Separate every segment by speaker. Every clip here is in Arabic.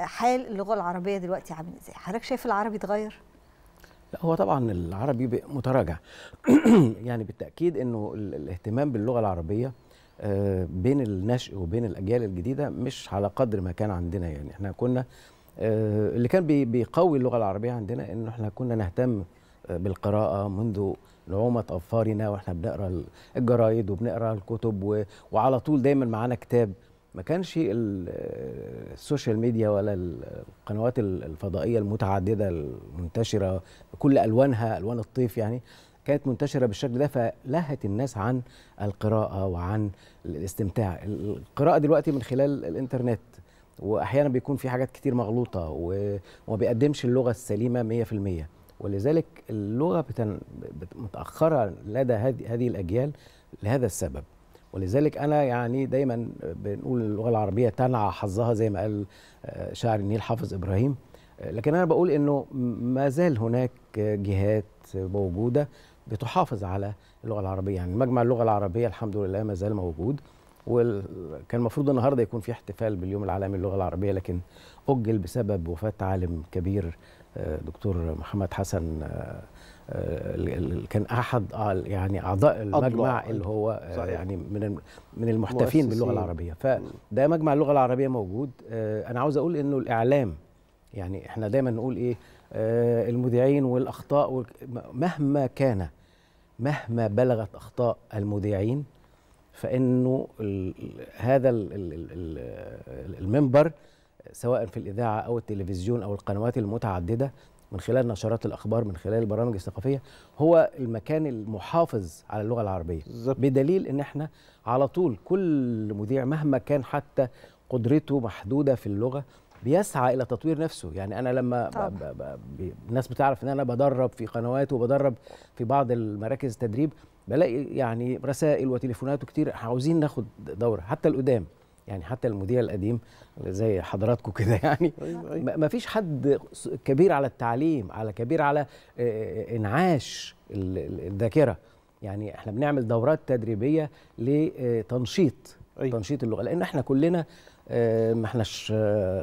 Speaker 1: حال اللغه العربيه دلوقتي عامل ازاي حضرتك شايف العربي اتغير لا هو طبعا العربي متراجع يعني بالتاكيد انه الاهتمام باللغه العربيه آه، بين النشء وبين الاجيال الجديده مش على قدر ما كان عندنا يعني احنا كنا آه، اللي كان بيقوي اللغه العربيه عندنا ان احنا كنا نهتم آه، بالقراءه منذ نعومه اظفارنا واحنا بنقرا الجرايد وبنقرا الكتب وعلى طول دايما معانا كتاب ما كانش السوشيال ميديا ولا القنوات الفضائيه المتعدده المنتشره بكل الوانها الوان الطيف يعني كانت منتشره بالشكل ده فلهت الناس عن القراءه وعن الاستمتاع القراءه دلوقتي من خلال الانترنت واحيانا بيكون في حاجات كتير مغلوطه وما بيقدمش اللغه السليمه 100% ولذلك اللغه متاخره لدى هذه الاجيال لهذا السبب ولذلك انا يعني دايما بنقول اللغه العربيه تنعى حظها زي ما قال آه، شاعر النيل حافظ ابراهيم آه، لكن انا بقول انه ما زال هناك جهات موجوده بتحافظ على اللغه العربيه يعني مجمع اللغه العربيه الحمد لله ما زال موجود وكان المفروض النهارده يكون في احتفال باليوم العالمي للغه العربيه لكن اجل بسبب وفاه عالم كبير دكتور محمد حسن آه، آه، كان احد يعني اعضاء المجمع اللي هو آه، صحيح. يعني من من المحتفين باللغه العربيه فده مجمع اللغه العربيه موجود انا عاوز اقول انه الاعلام يعني احنا دايما نقول ايه المذيعين والاخطاء مهما كان مهما بلغت اخطاء المذيعين فانه هذا المنبر سواء في الاذاعه او التلفزيون او القنوات المتعدده من خلال نشرات الاخبار من خلال البرامج الثقافيه هو المكان المحافظ على اللغه العربيه بالزبط. بدليل ان احنا على طول كل مذيع مهما كان حتى قدرته محدوده في اللغه بيسعى الى تطوير نفسه يعني انا لما طبعا. ب... ب... ب... الناس بتعرف ان انا بدرب في قنوات وبدرب في بعض المراكز التدريب بلاقي يعني رسائل وتليفونات كتير عاوزين ناخد دوره حتى القدام يعني حتى المذيع القديم زي حضراتكم كده يعني أيوة، أيوة. ما فيش حد كبير على التعليم على كبير على آه، آه، آه، انعاش الذاكره يعني احنا بنعمل دورات تدريبيه لتنشيط أيوة. تنشيط اللغه لان احنا كلنا ما احناش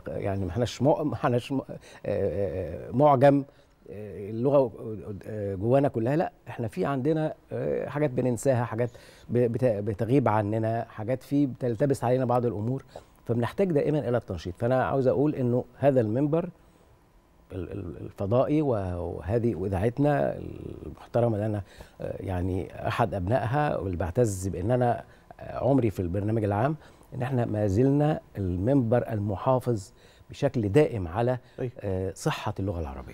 Speaker 1: يعني ما احناش ما احناش معجم اللغه جوانا كلها لا احنا في عندنا آه، حاجات بننساها حاجات بتغيب عننا حاجات في بتلتبس علينا بعض الامور فبنحتاج دائما الى التنشيط فانا عاوز اقول انه هذا المنبر الفضائي وهذه اذاعتنا المحترمه اللي انا آه، يعني احد ابنائها واللي بعتز بان انا آه، عمري في البرنامج العام ان احنا ما زلنا المنبر المحافظ بشكل دائم على طيب. صحه اللغه العربيه